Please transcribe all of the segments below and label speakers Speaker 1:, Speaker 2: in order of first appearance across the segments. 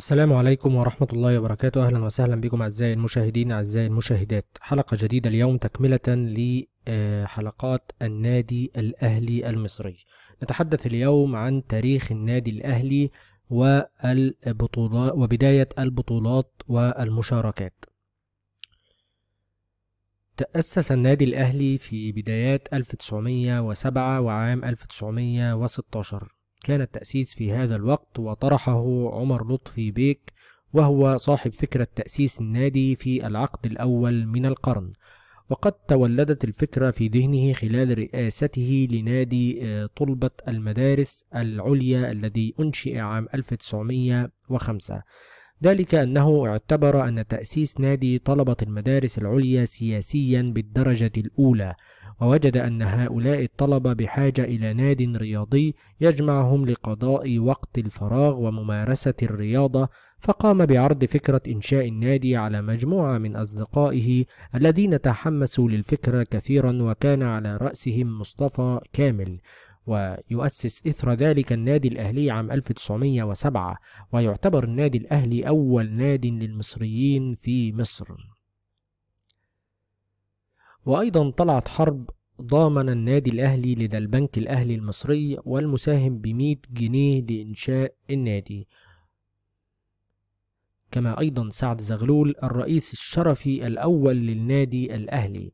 Speaker 1: السلام عليكم ورحمة الله وبركاته أهلا وسهلا بكم أعزائي المشاهدين أعزائي المشاهدات حلقة جديدة اليوم تكملة لحلقات آه، النادي الأهلي المصري نتحدث اليوم عن تاريخ النادي الأهلي والبطولات وبداية البطولات والمشاركات تأسس النادي الأهلي في بدايات 1907 وعام 1916 كان التأسيس في هذا الوقت وطرحه عمر لطفي بيك وهو صاحب فكرة تأسيس النادي في العقد الأول من القرن وقد تولدت الفكرة في ذهنه خلال رئاسته لنادي آه، طلبة المدارس العليا الذي أنشئ عام 1905 ذلك أنه اعتبر أن تأسيس نادي طلبة المدارس العليا سياسيا بالدرجة الأولى ووجد أن هؤلاء الطلبة بحاجة إلى ناد رياضي يجمعهم لقضاء وقت الفراغ وممارسة الرياضة فقام بعرض فكرة إنشاء النادي على مجموعة من أصدقائه الذين تحمسوا للفكرة كثيرا وكان على رأسهم مصطفى كامل ويؤسس إثر ذلك النادي الأهلي عام 1907 ويعتبر النادي الأهلي أول ناد للمصريين في مصر وأيضا طلعت حرب ضامن النادي الأهلي لدى البنك الأهلي المصري والمساهم بمية جنيه لإنشاء النادي كما أيضا سعد زغلول الرئيس الشرفي الأول للنادي الأهلي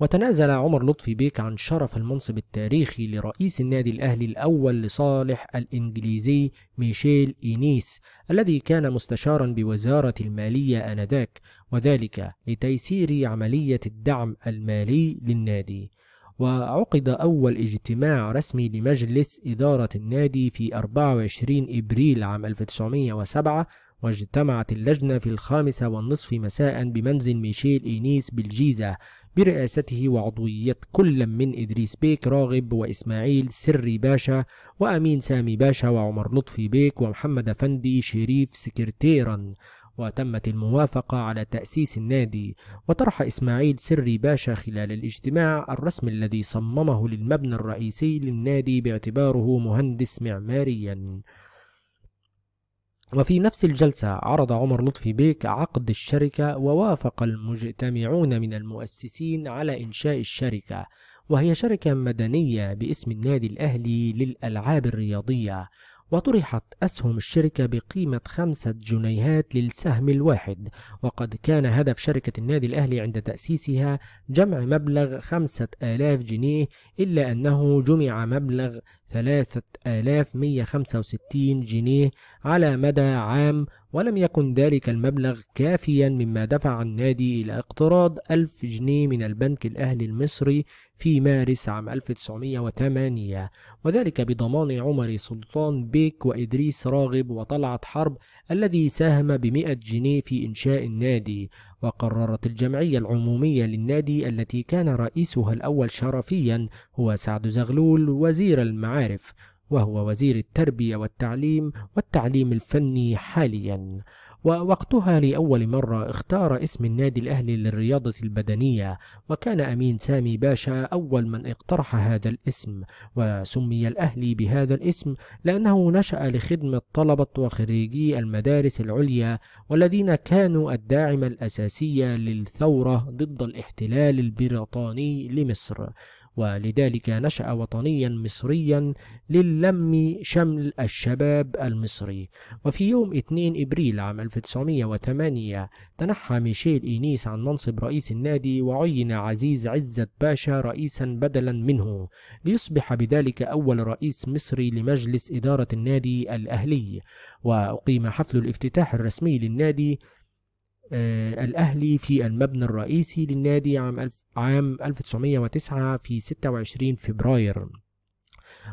Speaker 1: وتنازل عمر لطفي بيك عن شرف المنصب التاريخي لرئيس النادي الأهلي الأول لصالح الإنجليزي ميشيل إينيس الذي كان مستشارا بوزارة المالية آنذاك وذلك لتيسير عملية الدعم المالي للنادي وعقد أول اجتماع رسمي لمجلس إدارة النادي في 24 إبريل عام 1907 واجتمعت اللجنة في الخامسة والنصف مساء بمنزل ميشيل إينيس بالجيزة برئاسته وعضوية كل من إدريس بيك راغب وإسماعيل سري باشا وأمين سامي باشا وعمر لطفي بيك ومحمد أفندي شريف سكرتيرا وتمت الموافقة على تأسيس النادي وطرح إسماعيل سري باشا خلال الاجتماع الرسم الذي صممه للمبنى الرئيسي للنادي باعتباره مهندس معماريا وفي نفس الجلسة عرض عمر لطفي بيك عقد الشركة ووافق المجتمعون من المؤسسين على إنشاء الشركة وهي شركة مدنية باسم النادي الأهلي للألعاب الرياضية وطرحت أسهم الشركة بقيمة خمسة جنيهات للسهم الواحد وقد كان هدف شركة النادي الأهلي عند تأسيسها جمع مبلغ خمسة آلاف جنيه إلا أنه جمع مبلغ ثلاثة آلاف مية خمسة وستين جنيه على مدى عام ولم يكن ذلك المبلغ كافيا مما دفع النادي إلى اقتراض ألف جنيه من البنك الأهلي المصري في مارس عام 1908 وذلك بضمان عمر سلطان بيك وإدريس راغب وطلعت حرب الذي ساهم بمئة جنيه في إنشاء النادي وقررت الجمعية العمومية للنادي التي كان رئيسها الأول شرفيا هو سعد زغلول وزير المعارف وهو وزير التربية والتعليم والتعليم الفني حاليا ووقتها لأول مرة اختار اسم النادي الأهلي للرياضة البدنية وكان أمين سامي باشا أول من اقترح هذا الاسم وسمي الأهلي بهذا الاسم لأنه نشأ لخدمة طلبة وخريجي المدارس العليا والذين كانوا الداعم الأساسي للثورة ضد الاحتلال البريطاني لمصر ولذلك نشأ وطنيا مصريا للم شمل الشباب المصري وفي يوم 2 إبريل عام 1908 تنحى ميشيل إينيس عن منصب رئيس النادي وعين عزيز عزت باشا رئيسا بدلا منه ليصبح بذلك أول رئيس مصري لمجلس إدارة النادي الأهلي وأقيم حفل الافتتاح الرسمي للنادي آه، الأهلي في المبنى الرئيسي للنادي عام عام 1909 في 26 فبراير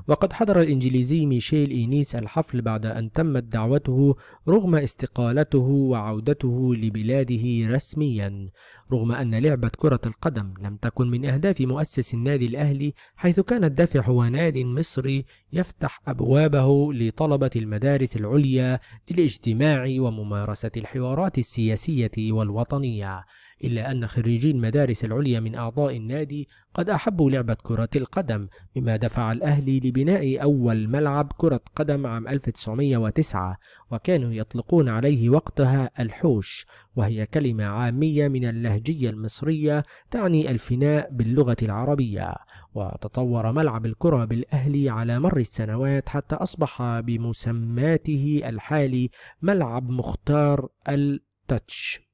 Speaker 1: وقد حضر الإنجليزي ميشيل إينيس الحفل بعد أن تمت دعوته رغم استقالته وعودته لبلاده رسميا رغم أن لعبة كرة القدم لم تكن من أهداف مؤسس النادي الأهلي حيث كان الدافع هو ناد مصري يفتح أبوابه لطلبة المدارس العليا للاجتماع وممارسة الحوارات السياسية والوطنية إلا أن خريجي المدارس العليا من أعضاء النادي قد أحبوا لعبة كرة القدم مما دفع الأهلي لبناء أول ملعب كرة قدم عام 1909 وكانوا يطلقون عليه وقتها الحوش وهي كلمة عامية من اللهجية المصرية تعني الفناء باللغة العربية وتطور ملعب الكرة بالأهلي على مر السنوات حتى أصبح بمسماته الحالي ملعب مختار التتش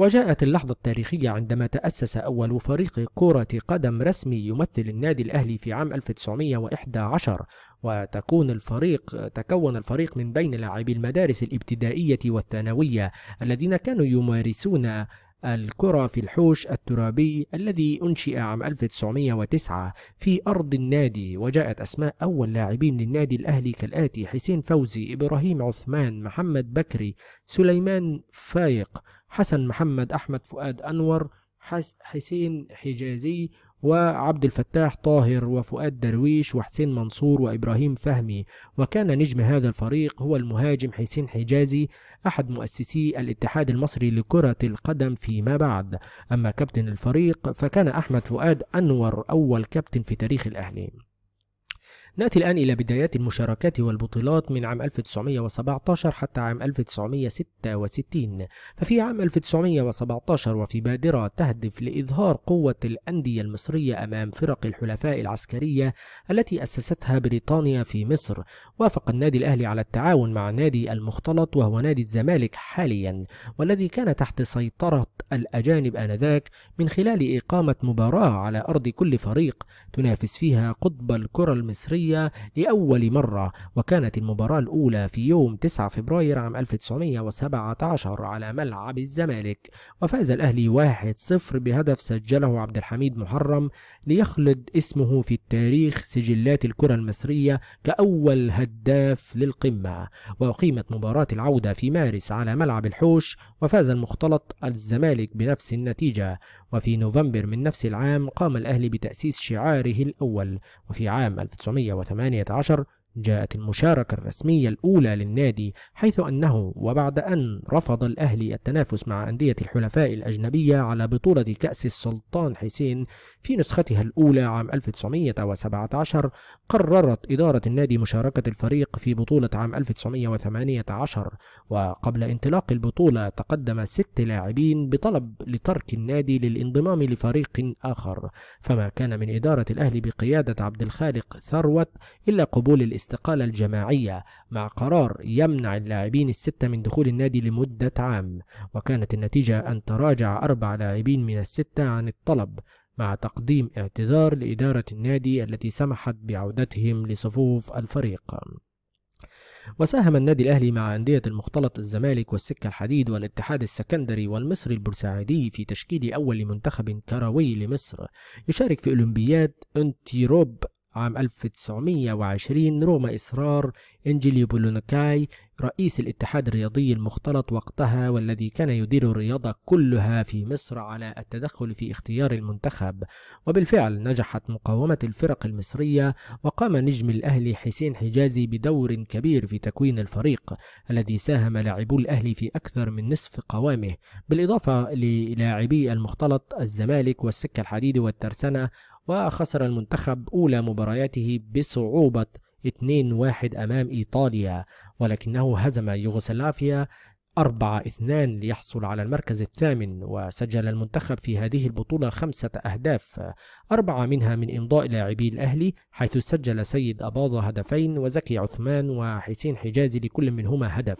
Speaker 1: وجاءت اللحظة التاريخية عندما تأسس أول فريق كرة قدم رسمي يمثل النادي الأهلي في عام 1911 وتكون الفريق تكون الفريق من بين لاعبي المدارس الابتدائية والثانوية الذين كانوا يمارسون الكرة في الحوش الترابي الذي أنشئ عام 1909 في أرض النادي وجاءت أسماء أول لاعبين للنادي الأهلي كالآتي حسين فوزي إبراهيم عثمان محمد بكري سليمان فايق حسن محمد أحمد فؤاد أنور حس حسين حجازي وعبد الفتاح طاهر وفؤاد درويش وحسين منصور وإبراهيم فهمي وكان نجم هذا الفريق هو المهاجم حسين حجازي أحد مؤسسي الاتحاد المصري لكرة القدم فيما بعد أما كابتن الفريق فكان أحمد فؤاد أنور أول كابتن في تاريخ الأهلي نأتي الآن إلى بدايات المشاركات والبطولات من عام 1917 حتى عام 1966 ففي عام 1917 وفي بادرة تهدف لإظهار قوة الأندية المصرية أمام فرق الحلفاء العسكرية التي أسستها بريطانيا في مصر وافق النادي الأهلي على التعاون مع نادي المختلط وهو نادي الزمالك حاليا والذي كان تحت سيطرة الأجانب آنذاك من خلال إقامة مباراة على أرض كل فريق تنافس فيها قطب الكرة المصرية الأمريكية لأول مرة وكانت المباراة الأولى في يوم 9 فبراير عام 1917 على ملعب الزمالك وفاز الأهلي 1-0 بهدف سجله عبد الحميد محرم ليخلد اسمه في التاريخ سجلات الكرة المصرية كأول هداف للقمة وأقيمت مباراة العودة في مارس على ملعب الحوش وفاز المختلط الزمالك بنفس النتيجة وفي نوفمبر من نفس العام قام الأهلي بتأسيس شعاره الأول وفي عام 1900 118 جاءت المشاركة الرسمية الأولى للنادي حيث أنه وبعد أن رفض الأهلي التنافس مع أندية الحلفاء الأجنبية على بطولة كأس السلطان حسين في نسختها الأولى عام 1917 قررت إدارة النادي مشاركة الفريق في بطولة عام 1918 وقبل انطلاق البطولة تقدم ست لاعبين بطلب لترك النادي للانضمام لفريق آخر فما كان من إدارة الأهلي بقيادة عبد الخالق ثروت إلا قبول الاستقالة الجماعية مع قرار يمنع اللاعبين الستة من دخول النادي لمدة عام وكانت النتيجة أن تراجع أربع لاعبين من الستة عن الطلب مع تقديم اعتذار لإدارة النادي التي سمحت بعودتهم لصفوف الفريق وساهم النادي الأهلي مع أندية المختلط الزمالك والسكة الحديد والاتحاد السكندري والمصري البورسعيدي في تشكيل أول منتخب كروي لمصر يشارك في أولمبياد أنتيروب عام 1920 رغم إصرار إنجيليو بولونكاي رئيس الاتحاد الرياضي المختلط وقتها والذي كان يدير الرياضة كلها في مصر على التدخل في اختيار المنتخب وبالفعل نجحت مقاومة الفرق المصرية وقام نجم الأهلي حسين حجازي بدور كبير في تكوين الفريق الذي ساهم لاعبو الأهلي في أكثر من نصف قوامه بالإضافة للاعبي المختلط الزمالك والسكة الحديد والترسنة وخسر المنتخب أولى مبارياته بصعوبة 2-1 أمام إيطاليا ولكنه هزم يوغوسلافيا 4-2 ليحصل على المركز الثامن وسجل المنتخب في هذه البطولة خمسة أهداف أربعة منها من إمضاء لاعبي الأهلي حيث سجل سيد أباظة هدفين وزكي عثمان وحسين حجازي لكل منهما هدف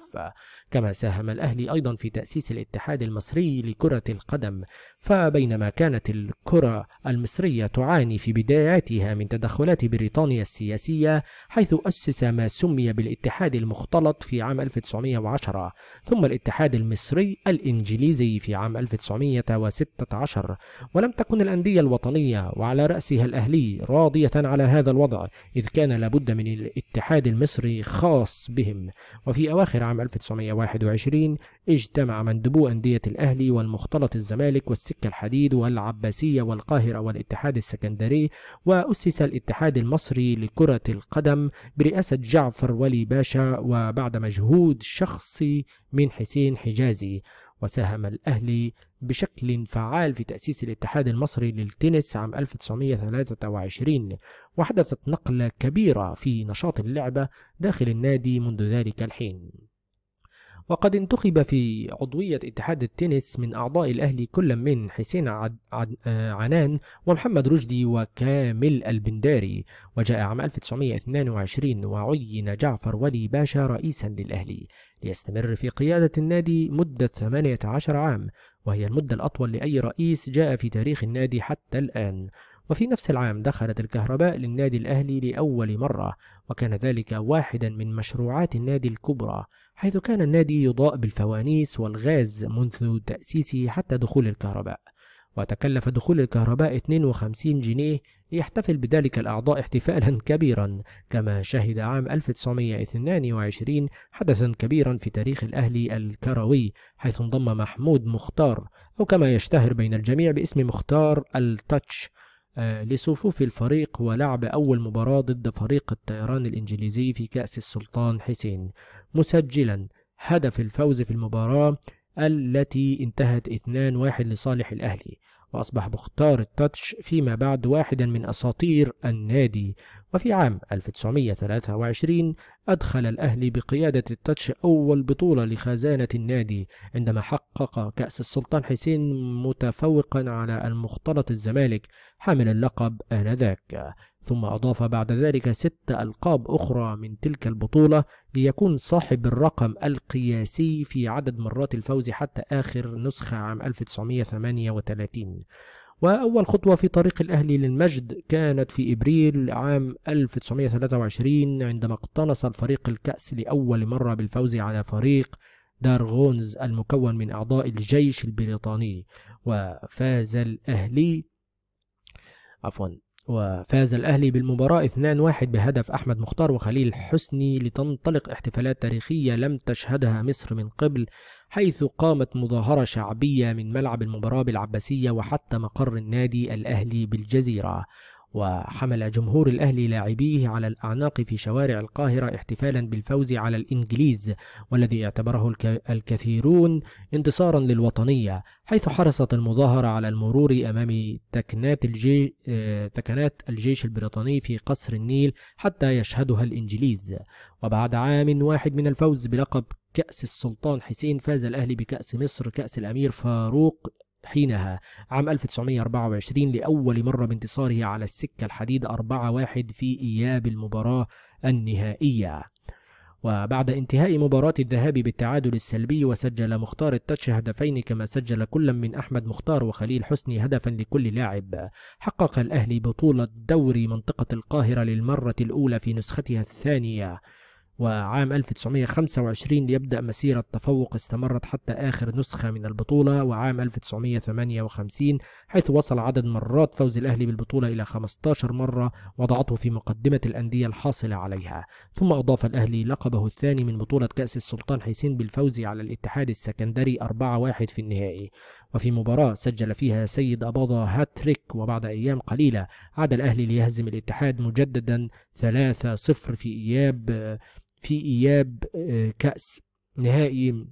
Speaker 1: كما ساهم الأهلي أيضا في تأسيس الاتحاد المصري لكرة القدم فبينما كانت الكرة المصرية تعاني في بداياتها من تدخلات بريطانيا السياسية حيث أسس ما سمي بالاتحاد المختلط في عام 1910 ثم الاتحاد المصري الإنجليزي في عام 1916 ولم تكن الأندية الوطنية وعلى رأسها الأهلي راضية على هذا الوضع إذ كان لابد من الاتحاد المصري خاص بهم وفي أواخر عام 1921 اجتمع مندبو أندية الأهلي والمختلط الزمالك والسكة الحديد والعباسية والقاهرة والاتحاد السكندري وأسس الاتحاد المصري لكرة القدم برئاسة جعفر ولي باشا وبعد مجهود شخصي من حسين حجازي وساهم الأهلي بشكل فعال في تأسيس الاتحاد المصري للتنس عام 1923 وحدثت نقلة كبيرة في نشاط اللعبة داخل النادي منذ ذلك الحين وقد انتخب في عضوية اتحاد التنس من أعضاء الأهلي كل من حسين آه، عنان ومحمد رشدي وكامل البنداري وجاء عام 1922 وعين جعفر ولي باشا رئيسا للأهلي ليستمر في قيادة النادي مدة 18 عام وهي المدة الأطول لأي رئيس جاء في تاريخ النادي حتى الآن وفي نفس العام دخلت الكهرباء للنادي الأهلي لأول مرة وكان ذلك واحدا من مشروعات النادي الكبرى حيث كان النادي يضاء بالفوانيس والغاز منذ تأسيسه حتى دخول الكهرباء وتكلف دخول الكهرباء 52 جنيه ليحتفل بذلك الأعضاء احتفالا كبيرا كما شهد عام 1922 حدثا كبيرا في تاريخ الأهلي الكروي حيث انضم محمود مختار أو كما يشتهر بين الجميع باسم مختار التاتش آه، لصفوف الفريق ولعب أول مباراة ضد فريق الطيران الإنجليزي في كأس السلطان حسين مسجلا هدف الفوز في المباراة التي انتهت 2-1 لصالح الأهلي وأصبح مختار التاتش فيما بعد واحدا من أساطير النادي وفي عام 1923 أدخل الأهلي بقيادة التاتش أول بطولة لخزانة النادي عندما حقق كأس السلطان حسين متفوقا على المختلط الزمالك حامل اللقب آنذاك ثم أضاف بعد ذلك ست ألقاب أخرى من تلك البطولة ليكون صاحب الرقم القياسي في عدد مرات الفوز حتى آخر نسخة عام 1938 وأول خطوة في طريق الأهلي للمجد كانت في إبريل عام 1923 عندما اقتنص الفريق الكأس لأول مرة بالفوز على فريق دارغونز المكون من أعضاء الجيش البريطاني وفاز الأهلي عفوا وفاز الأهلي بالمباراة 2-1 بهدف أحمد مختار وخليل حسني لتنطلق احتفالات تاريخية لم تشهدها مصر من قبل حيث قامت مظاهرة شعبية من ملعب المباراة بالعباسية وحتى مقر النادي الأهلي بالجزيرة وحمل جمهور الأهلي لاعبيه على الأعناق في شوارع القاهرة احتفالا بالفوز على الإنجليز والذي اعتبره الكثيرون انتصارا للوطنية حيث حرصت المظاهرة على المرور أمام تكنات, الجي... تكنات الجيش البريطاني في قصر النيل حتى يشهدها الإنجليز وبعد عام واحد من الفوز بلقب كأس السلطان حسين فاز الأهلي بكأس مصر كأس الأمير فاروق حينها عام 1924 لأول مرة بانتصاره على الحديد الحديدة 4-1 في إياب المباراة النهائية وبعد انتهاء مباراة الذهاب بالتعادل السلبي وسجل مختار التتش هدفين كما سجل كل من أحمد مختار وخليل حسني هدفا لكل لاعب حقق الأهلي بطولة دوري منطقة القاهرة للمرة الأولى في نسختها الثانية وعام 1925 ليبدأ مسيرة تفوق استمرت حتى آخر نسخة من البطولة وعام 1958 حيث وصل عدد مرات فوز الأهلي بالبطولة إلى 15 مرة وضعته في مقدمة الأندية الحاصلة عليها ثم أضاف الأهلي لقبه الثاني من بطولة كأس السلطان حسين بالفوز على الاتحاد السكندري 4-1 في النهائي وفي مباراة سجل فيها سيد أباضة هاتريك وبعد أيام قليلة عاد الأهلي ليهزم الاتحاد مجددا 3-0 في إياب في إياب آه، كأس نهائي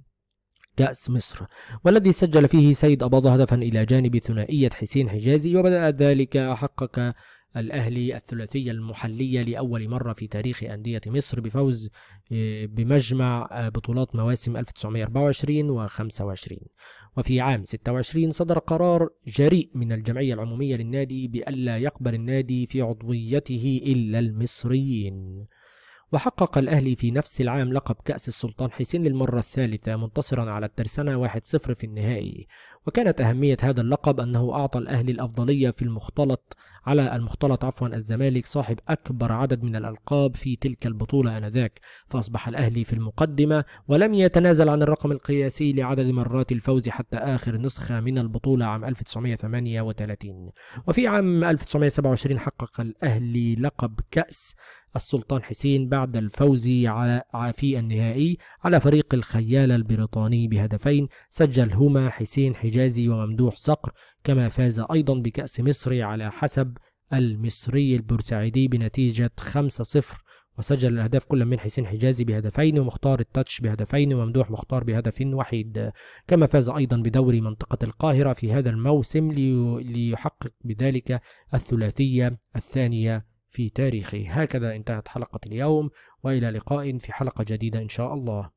Speaker 1: كأس مصر والذي سجل فيه سيد أباظة هدفا إلى جانب ثنائية حسين حجازي وبدأ ذلك حقق الأهلي الثلاثية المحلية لأول مرة في تاريخ أندية مصر بفوز آه، بمجمع آه، بطولات مواسم 1924 و 25 وفي عام 26 صدر قرار جريء من الجمعية العمومية للنادي بألا يقبل النادي في عضويته إلا المصريين وحقق الأهلي في نفس العام لقب كأس السلطان حسين للمرة الثالثة منتصرا على الترسانة 1-0 في النهائي وكانت أهمية هذا اللقب أنه أعطى الأهلي الأفضلية في المختلط على المختلط عفوا الزمالك صاحب أكبر عدد من الألقاب في تلك البطولة آنذاك فأصبح الأهلي في المقدمة ولم يتنازل عن الرقم القياسي لعدد مرات الفوز حتى آخر نسخة من البطولة عام 1938 وفي عام 1927 حقق الأهلي لقب كأس السلطان حسين بعد الفوز على في النهائي على فريق الخيال البريطاني بهدفين سجلهما حسين حجازي وممدوح صقر كما فاز أيضا بكأس مصر على حسب المصري البورسعيدي بنتيجة 5-0 وسجل الأهداف كل من حسين حجازي بهدفين ومختار التاتش بهدفين وممدوح مختار بهدف وحيد كما فاز أيضا بدوري منطقة القاهرة في هذا الموسم ليحقق بذلك الثلاثية الثانية في تاريخه هكذا انتهت حلقة اليوم وإلى لقاء في حلقة جديدة إن شاء الله